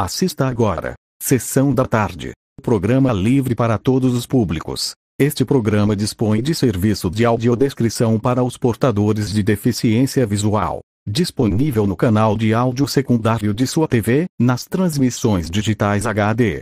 Assista agora. Sessão da tarde. Programa livre para todos os públicos. Este programa dispõe de serviço de audiodescrição para os portadores de deficiência visual. Disponível no canal de áudio secundário de sua TV, nas transmissões digitais HD.